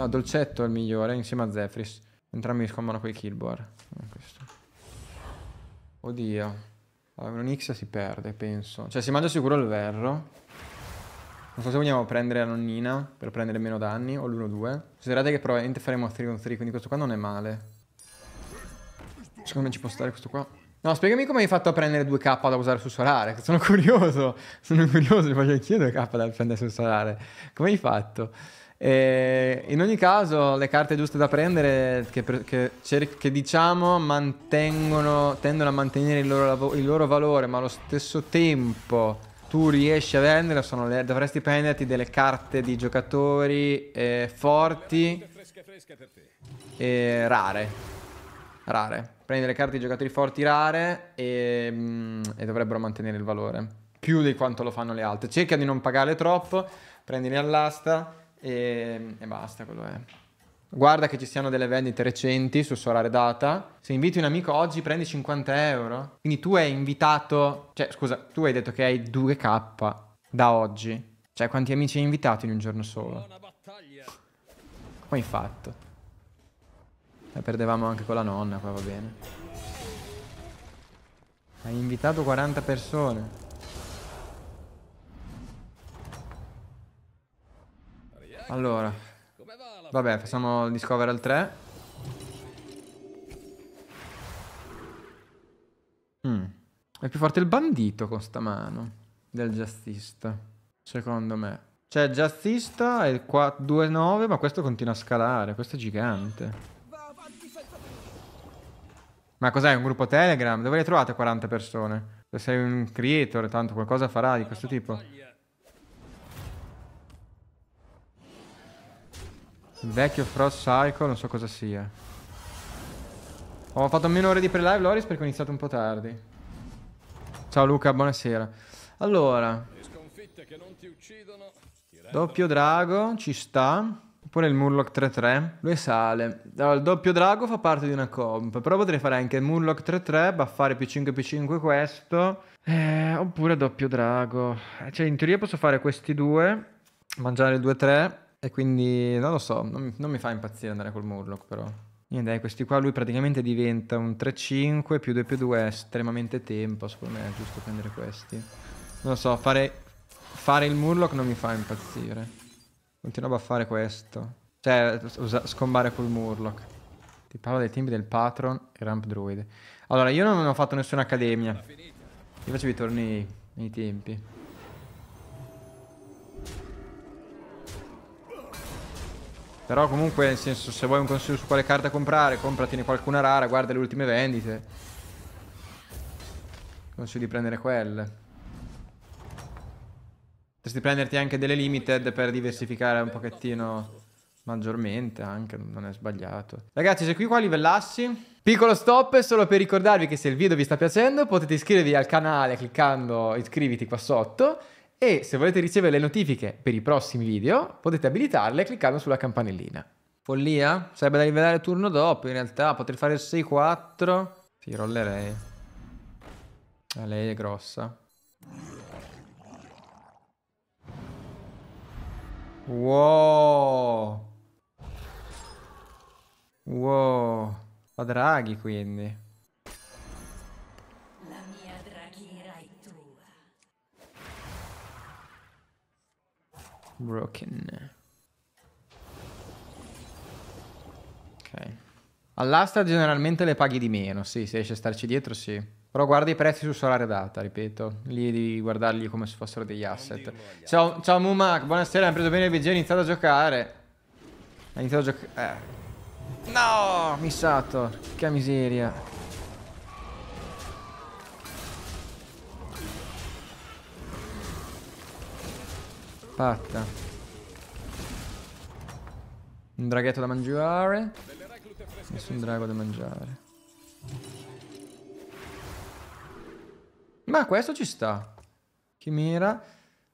No, Dolcetto è il migliore insieme a Zephyrs. Entrambi scombano coi killboard. Eh, Oddio. Allora, un X si perde, penso. Cioè, si mangia sicuro il verro. Non so se vogliamo prendere la nonnina per prendere meno danni o l'1-2. Considerate che probabilmente faremo 3 contro 3, quindi questo qua non è male. Secondo me ci può stare questo qua. No, spiegami come hai fatto a prendere 2k da usare su Solare. Sono curioso. Sono curioso, voglio chiedere 2k da prendere su Solare. Come hai fatto? E in ogni caso, le carte giuste da prendere, che, che, che diciamo tendono a mantenere il loro, il loro, valore, ma allo stesso tempo tu riesci a vendere, sono le, dovresti prenderti delle carte di giocatori eh, forti e rare. Rare. Prendi le carte di giocatori forti rare e, mm, e dovrebbero mantenere il valore. Più di quanto lo fanno le altre. Cerca di non pagare troppo, prendili all'asta e, e basta, quello è. Guarda che ci siano delle vendite recenti su Solare Data. Se inviti un amico oggi prendi 50 euro. Quindi tu hai invitato, cioè scusa, tu hai detto che hai 2k da oggi. Cioè quanti amici hai invitato in un giorno solo? Come hai fatto? La perdevamo anche con la nonna, qua va bene. Hai invitato 40 persone. Allora. Vabbè, facciamo il discover al 3. Mm. È più forte il bandito con sta mano del jazzista, secondo me. Cioè, jazzista è 2-9, ma questo continua a scalare, questo è gigante. Ma cos'è, un gruppo Telegram? Dove le trovate 40 persone? Se sei un creator, tanto qualcosa farà di questo tipo. Vecchio Frost Cycle, non so cosa sia. Ho fatto meno ore di pre-live, Loris, perché ho iniziato un po' tardi. Ciao Luca, buonasera. Allora. Doppio drago, ci sta. Oppure il Murloc 3-3. Lui sale. Allora, il doppio drago fa parte di una comp. Però potrei fare anche il Murloc 3-3, baffare più 5 più 5 questo. Eh, oppure doppio drago. Eh, cioè, in teoria posso fare questi due. Mangiare il 2-3 e quindi non lo so, non, non mi fa impazzire andare col Murloc però. Niente, eh, questi qua lui praticamente diventa un 3-5 più 2 più 2 è estremamente tempo, secondo me è giusto prendere questi. Non lo so, fare, fare il Murloc non mi fa impazzire. Continuavo a fare questo. Cioè, scombare col Murloc. Ti parlo dei tempi del Patron e Ramp Druid. Allora, io non ho fatto nessuna accademia. Io facevo i tornei nei tempi. Però comunque, nel senso, se vuoi un consiglio su quale carta comprare, compratene qualcuna rara, guarda le ultime vendite. Consiglio di prendere quelle. Potresti prenderti anche delle limited per diversificare un pochettino maggiormente anche, non è sbagliato. Ragazzi, se qui qua livellassi... Piccolo stop solo per ricordarvi che se il video vi sta piacendo potete iscrivervi al canale cliccando iscriviti qua sotto e se volete ricevere le notifiche per i prossimi video, potete abilitarle cliccando sulla campanellina. Follia? Sarebbe da rivelare il turno dopo, in realtà. Potrei fare il 6-4. Ti rollerei. Ah, lei è grossa. Wow. Wow. Fa draghi, quindi. Broken. Ok. All'asta generalmente le paghi di meno, sì, se riesci a starci dietro sì. Però guarda i prezzi su Solare Data, ripeto, lì devi guardarli come se fossero degli asset. Ciao, ciao Mumac, buonasera, hai preso bene il VG, hai iniziato a giocare. Hai iniziato a giocare... Eh. No, missato, che miseria. fatta. Un draghetto da mangiare. Nessun drago da mangiare. Ma questo ci sta. Chimera.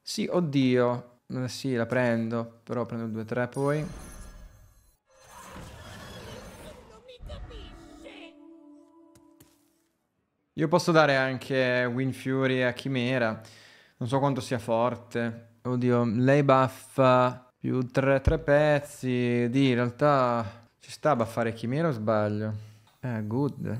Sì, oddio. Eh, sì, la prendo. Però prendo il 2-3 poi. Io posso dare anche Wind Fury a Chimera. Non so quanto sia forte. Oddio, lei baffa più tre, tre pezzi. Di, in realtà ci sta a baffare Chimera o sbaglio? Eh, good.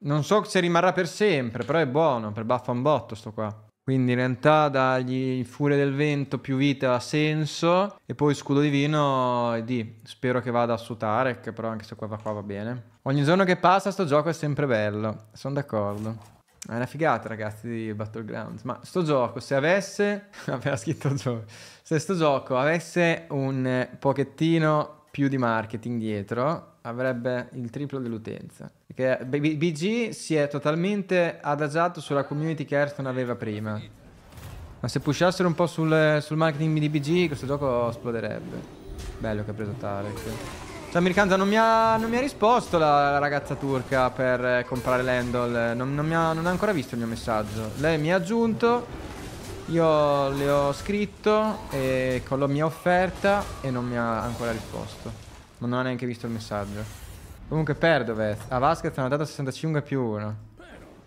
Non so se rimarrà per sempre, però è buono, per baffa un botto sto qua. Quindi in realtà dagli Furia del Vento più vita ha senso. E poi Scudo Divino e D. Spero che vada su Tarek, però anche se qua va qua va bene. Ogni giorno che passa sto gioco è sempre bello. Sono d'accordo. È una figata, ragazzi, di Battlegrounds. Ma sto gioco, se avesse... Aveva scritto gioco. Se sto gioco avesse un pochettino più di marketing dietro, avrebbe il triplo dell'utenza. Perché BG si è totalmente adagiato sulla community che Hearthstone aveva prima. Ma se pushassero un po' sul, sul marketing di BG, questo gioco esploderebbe. Bello che ha preso Tarek. Americanza non mi, ha, non mi ha risposto la ragazza turca per eh, comprare l'Endol. Non, non, non, ha, ancora visto il mio messaggio. Lei mi ha aggiunto. Io le ho scritto e con la mia offerta e non mi ha ancora risposto. Ma non ha neanche visto il messaggio. Comunque perdo, Vez. A Vasquez hanno dato 65 più 1.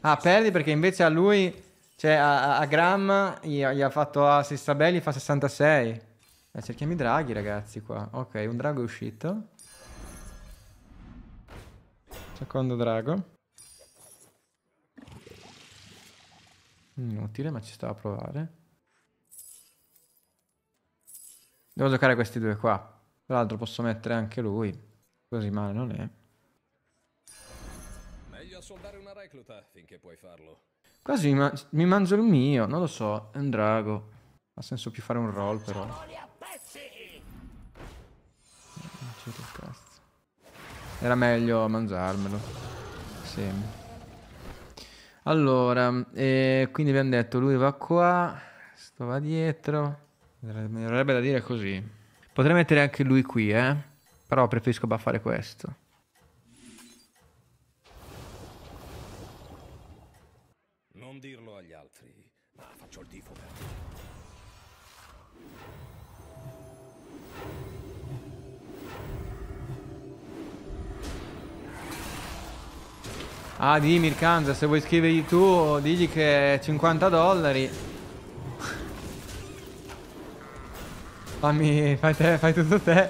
Ah, perdi perché invece a lui, cioè a, a Gram, gli, gli, ha fatto a Sissabelli, fa 66. Eh, cerchiamo i draghi, ragazzi, qua. Ok, un drago è uscito. Secondo drago. Inutile, ma ci stava a provare. Devo giocare questi due qua. Tra l'altro posso mettere anche lui. Così male non è. Meglio assoldare una recluta finché puoi farlo. Quasi ma mi mangio il mio, non lo so, è un drago. Ha senso più fare un roll però. Non c'è il cazzo. Era meglio mangiarmelo. Sì. Allora, eh, quindi abbiamo detto lui va qua, sto va dietro. Mi verrebbe da dire così. Potrei mettere anche lui qui, eh. Però preferisco buffare questo. Ah, dimmi, il Kansas, se vuoi scrivergli tu, digli che è 50 dollari. Fammi, fai te, fai tutto te.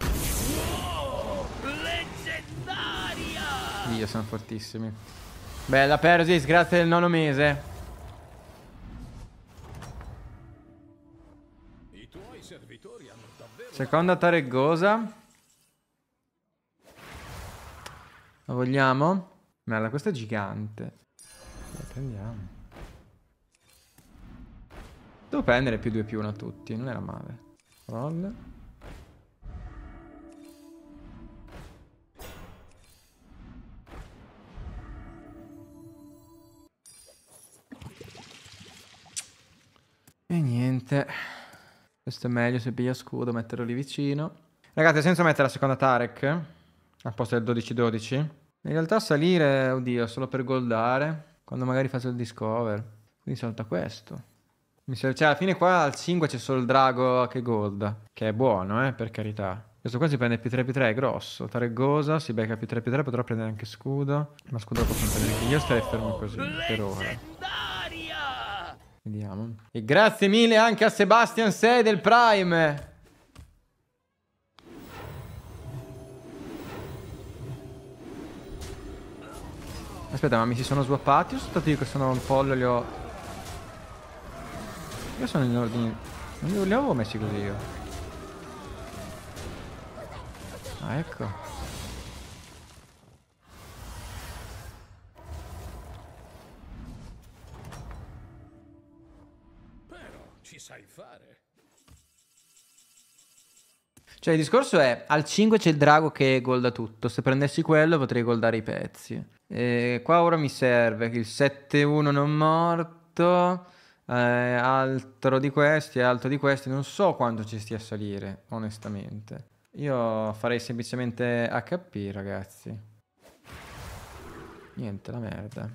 Wow, leggendaria! Dio, sono fortissimi. Bella Persis, grazie del nono mese. Seconda Taregosa. Lo vogliamo? Merda, questo è gigante. Lo prendiamo. Devo prendere più 2 più 1 a tutti, non era male. Roll. E niente. Questo è meglio se piglia scudo, metterlo lì vicino. Ragazzi, senza mettere la seconda Tarek al posto del 12-12. In realtà salire, oddio, solo per goldare, quando magari faccio il discover. Quindi salta questo. Mi serve, cioè alla fine qua al 5 c'è solo il drago che golda, che è buono, eh, per carità. Questo qua si prende P3, P3 è grosso, Tareggosa, si becca P3, P3, potrò prendere anche scudo. Ma scudo lo posso prendere anche io, starei fermo così, per ora. Vediamo. E grazie mille anche a Sebastian 6 del Prime. Aspetta, ma mi si sono swappati o sono stato io che sono un pollo li ho... Io sono in ordine... Non li avevo messi così io. Ah, ecco. Cioè il discorso è Al 5 c'è il drago che golda tutto Se prendessi quello potrei goldare i pezzi e qua ora mi serve il 7-1 non morto, eh, altro di questi e altro di questi. Non so quanto ci stia a salire, onestamente. Io farei semplicemente HP, ragazzi. Niente, la merda.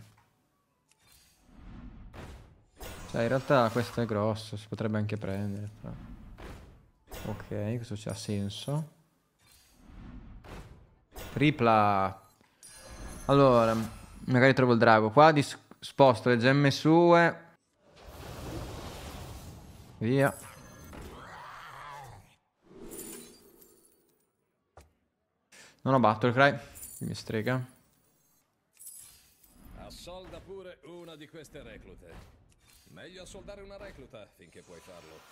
Cioè, in realtà questo è grosso, si potrebbe anche prendere. Però. Ok, questo ha senso. Tripla allora, magari trovo il drago. Qua di sposto le gemme sue. Via. Non ho Battlecry. Mi strega. Assolda pure una di queste reclute. Meglio assoldare una recluta finché puoi farlo.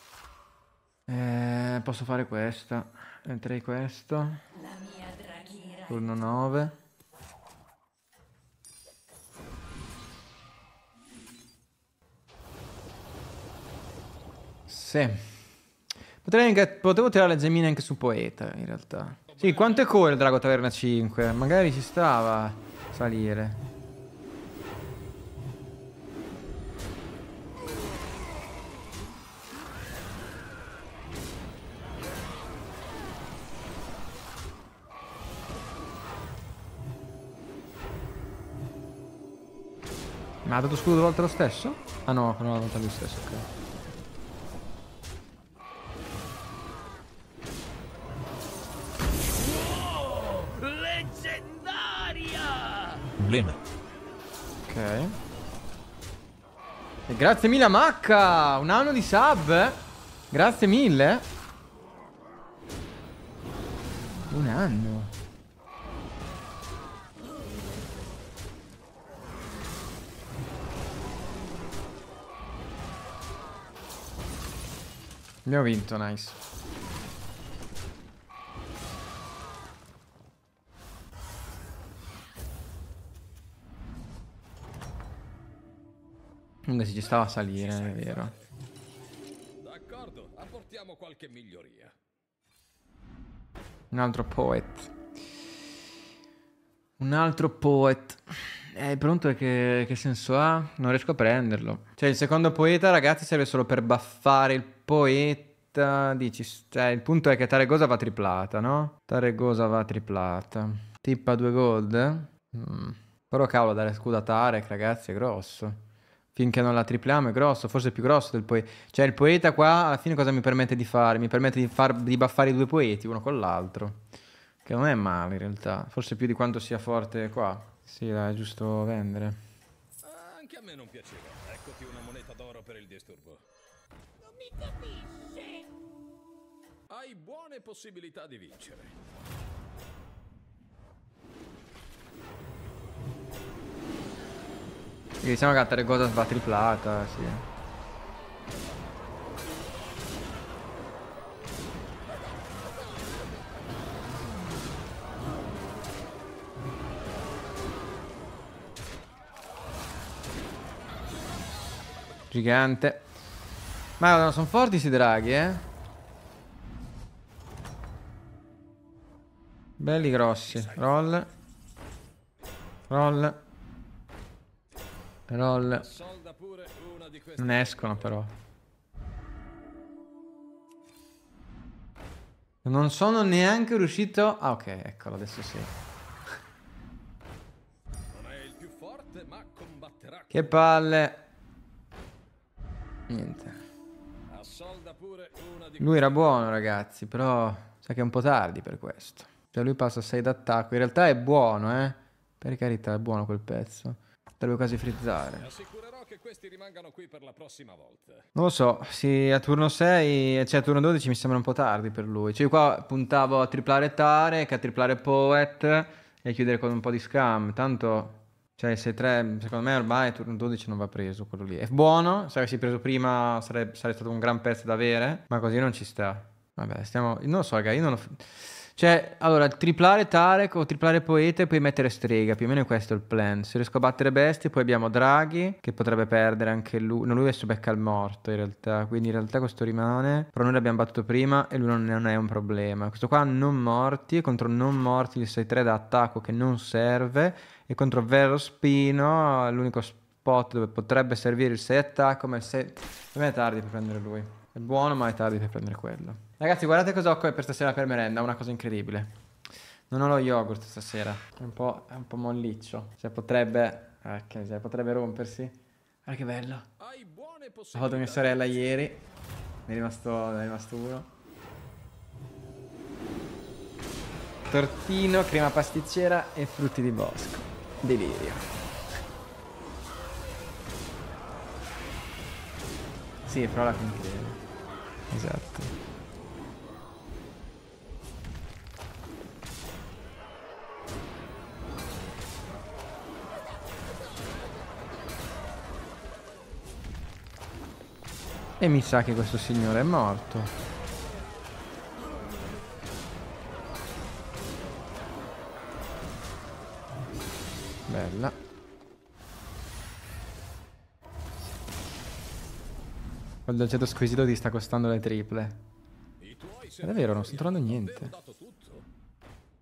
Eh, posso fare questa. Entrei questo. Turno 9. Sì. Potrei anche, potevo tirare le gemine anche su Poeta, in realtà. Sì, quanto è core il Drago Taverna 5? Magari ci stava a salire. Ma ha dato scudo due volte lo stesso? Ah no, una volta lo stesso, ok. problema. Ok. E grazie mille a Macca, un anno di sub. Eh. Grazie mille. Un anno. Abbiamo vinto, nice. Comunque si ci stava a salire, è vero. D'accordo, apportiamo qualche miglioria. Un altro poet. Un altro poet. Eh, pronto che, che senso ha? Non riesco a prenderlo. Cioè, il secondo poeta, ragazzi, serve solo per baffare il poeta. Dici, cioè, il punto è che Taregosa va triplata, no? Taregosa va triplata. Tippa due gold? Mm. Però cavolo, dare scudo a Tarek, ragazzi, è grosso finché non la tripliamo è grosso, forse è più grosso del poeta. Cioè il poeta qua alla fine cosa mi permette di fare? Mi permette di, far, di baffare i due poeti uno con l'altro, che non è male in realtà, forse più di quanto sia forte qua. Sì, là, è giusto vendere. Ah, anche a me non piaceva. Eccoti una moneta d'oro per il disturbo. Non mi capisce! Hai buone possibilità di vincere. Perché sennò cattare cosa va triplata, sì. Gigante. Ma no, sono forti questi draghi, eh. Belli grossi. Roll. Roll. Roll. Non escono però. Non sono neanche riuscito... Ah ok, eccolo, adesso sì. Forte, che palle. Niente. Lui era buono ragazzi, però sa che è un po' tardi per questo. Cioè lui passa 6 d'attacco, in realtà è buono eh. Per carità, è buono quel pezzo. Dovrebbe quasi frizzare. Non lo so, sì, a turno 6, cioè a turno 12 mi sembra un po' tardi per lui. Cioè io qua puntavo a triplare Tarek, a triplare Poet e a chiudere con un po' di scam. Tanto, cioè se 3, secondo me ormai a turno 12 non va preso quello lì. È buono, se avessi preso prima sarebbe, sarebbe stato un gran pezzo da avere, ma così non ci sta. Vabbè, stiamo... Non lo so, raga, io non lo... Cioè, allora, triplare Tarek o triplare Poeta e poi mettere Strega, più o meno questo è il plan. Se riesco a battere Bestie, poi abbiamo Draghi, che potrebbe perdere anche lui. No, lui adesso becca il morto in realtà, quindi in realtà questo rimane. Però noi l'abbiamo battuto prima e lui non è un problema. Questo qua non morti, contro non morti il 6-3 da attacco che non serve. E contro Verospino, l'unico spot dove potrebbe servire il 6 attacco, ma il 6... Per me è tardi per prendere lui. È buono, ma è tardi per prendere quello. Ragazzi, guardate cosa ho per stasera per merenda, una cosa incredibile. Non ho lo yogurt stasera, è un po', è un po molliccio. Cioè potrebbe, eh, che miseria, potrebbe rompersi. Guarda che bello. Ho fatto mia sorella ieri, ne è rimasto, ne è rimasto uno. Tortino, crema pasticcera e frutti di bosco. Delirio. Sì, però la concreta. Esatto. E mi sa che questo signore è morto. Bella. Quel dolcetto squisito ti sta costando le triple. È vero, non sto trovando niente.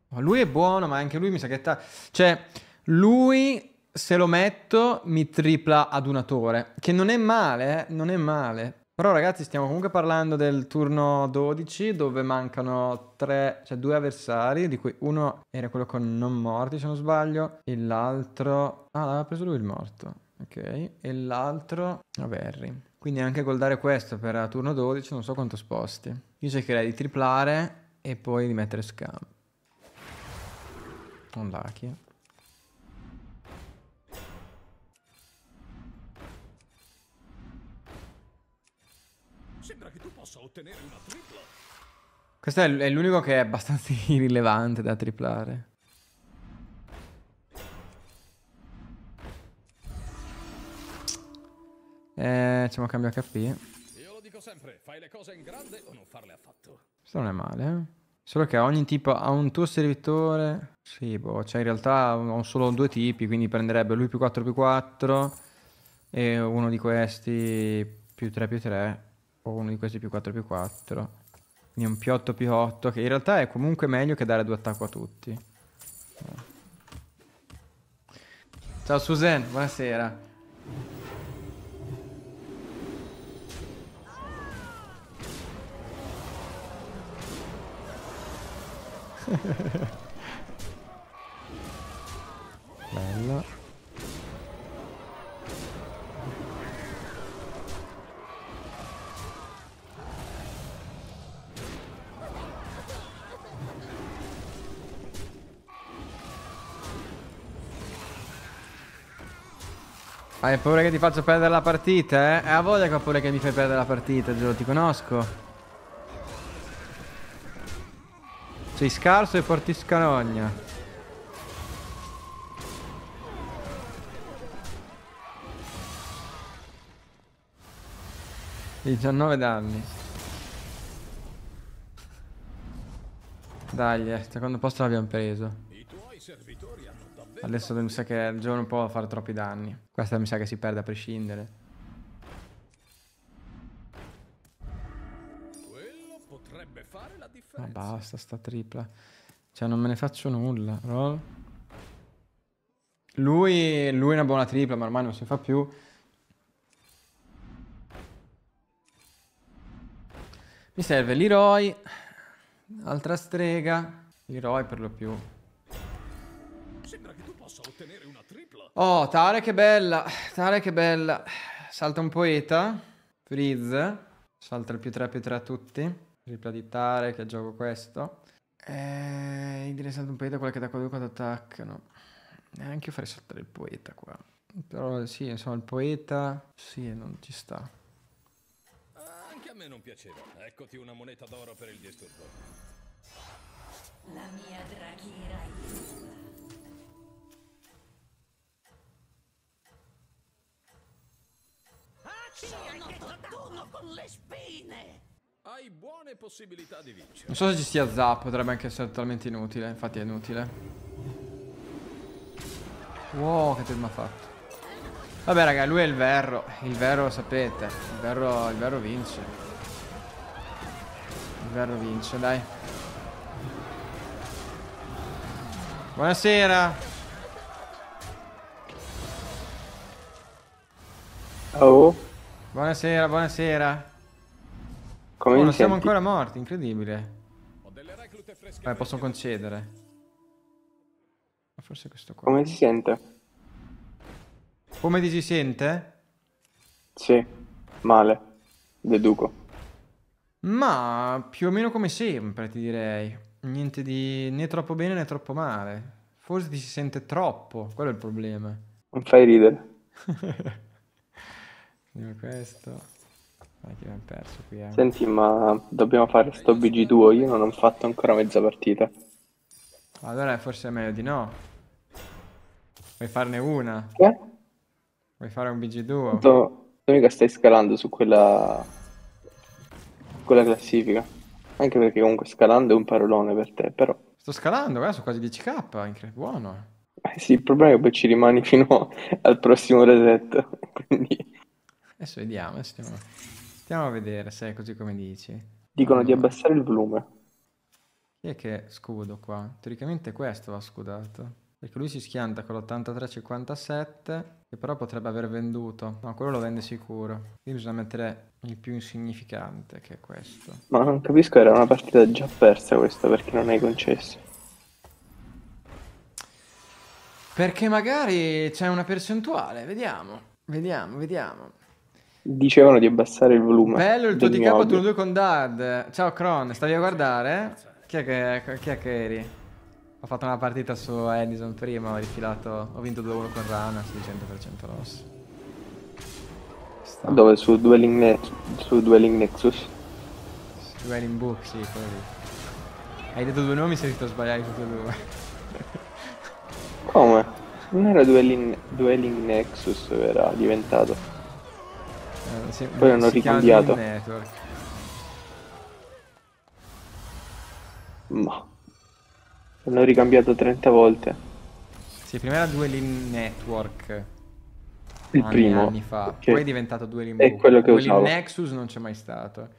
Oh, lui è buono, ma anche lui mi sa che sta... Cioè, lui se lo metto mi tripla ad adunatore. Che non è male, eh? Non è male. Però ragazzi stiamo comunque parlando del turno 12 dove mancano tre, cioè due avversari di cui uno era quello con non morti se non sbaglio e l'altro... Ah l'aveva preso lui il morto, ok. E l'altro... Barry. Quindi anche col dare questo per turno 12 non so quanto sposti. Io cercherei di triplare e poi di mettere scam. Unlucky. Questo è l'unico che è abbastanza irrilevante da triplare. Eh, facciamo cambio HP. Io lo dico sempre, fai le cose in grande o non farle affatto. Questo non è male, eh. Solo che ogni tipo ha un tuo servitore. Sì, boh, cioè in realtà ho solo due tipi, quindi prenderebbe lui più 4 più 4 e uno di questi più 3 più 3. Tipo uno di questi più 4 più 4. Quindi un più 8 più 8. Che in realtà è comunque meglio che dare due attacco a tutti. Ciao Suzanne buonasera. Bello. Hai paura che ti faccio perdere la partita, eh? È a voi che ho paura che mi fai perdere la partita, Gio, ti conosco. Sei scarso e porti scarogna. I 19 danni. Dai, il eh, secondo posto l'abbiamo preso. I tuoi servitori Adesso mi sa che il giorno può fare troppi danni. Questa mi sa che si perde a prescindere. Ma basta sta tripla. Cioè non me ne faccio nulla. Roll. Lui, lui è una buona tripla, ma ormai non si fa più. Mi serve l'eroi. Altra strega. L'eroi per lo più. Sembra che tu possa ottenere una tripla. Oh, Tare che bella. Tare che bella. Salta un poeta. Freeze. Salta il più 3 più 3 a tutti. Tripla di Tare che gioco questo. Eh, Idris salta un poeta quella che da qualunque quando attaccano. Neanche eh, io farei saltare il poeta qua. Però sì, insomma, il poeta... Sì, non ci sta. Anche a me non piaceva. Eccoti una moneta d'oro per il disturbo. La mia draghiera aiuta. Sono tutt'uno con le spine! Hai buone possibilità di vincere. Non so se ci sia zap, potrebbe anche essere totalmente inutile, infatti è inutile. Wow, che tema ha fatto. Vabbè raga, lui è il vero. Il vero lo sapete. Il vero, il verro vince. Il vero vince, dai. Buonasera. Oh. Buonasera, buonasera. Come oh, non siamo ancora morti, incredibile. Vabbè, posso concedere. Ma forse questo qua. Come si sente? Come ti si sente? Sì, male, deduco. Ma più o meno come sempre, ti direi. Niente di né troppo bene né troppo male. Forse ti si sente troppo, quello è il problema. Non fai ridere. Prima questo. Ma che abbiamo perso qui, eh. Senti, ma dobbiamo fare sto BG2, io non ho fatto ancora mezza partita. Allora forse è meglio di no. Vuoi farne una? Eh? Vuoi fare un BG2? Tu, tu mica stai scalando su quella... quella classifica. Anche perché comunque scalando è un parolone per te, però... Sto scalando, guarda, sono quasi 10k, buono. Eh sì, il problema è che poi ci rimani fino al prossimo reset, quindi... Adesso vediamo, stiamo... stiamo a vedere se è così come dici. Dicono allora. di abbassare il volume. Chi è che scudo qua? Teoricamente questo va scudato. Perché lui si schianta con l'83,57 che però potrebbe aver venduto. No, quello lo vende sicuro. Quindi bisogna mettere il più insignificante che è questo. Ma non capisco, era una partita già persa questa perché non hai concesso. Perché magari c'è una percentuale, vediamo. Vediamo, vediamo dicevano di abbassare il volume. Bello il tuo DK1-2 con Dad. Ciao Cron, stavi a guardare? Chi è, che, chi è che, eri? Ho fatto una partita su Edison prima, ho rifilato, ho vinto 2-1 con Rana, sui 100% rosso. Ah, dove? Su Dueling, ne- su Dueling Nexus? Su Dueling Book, sì, quello lì. Hai detto due nomi, sei riuscito a sbagliare tutti e due. Come? Non era Dueling, Dueling Nexus, era diventato... Eh, si, Poi hanno ricambiato. Ma. L'hanno ricambiato 30 volte. Sì, prima era Dueling Network. Il anni, primo. Anni fa. Poi è diventato Dueling Network. È quello che Dueling usavo. Nexus non c'è mai stato.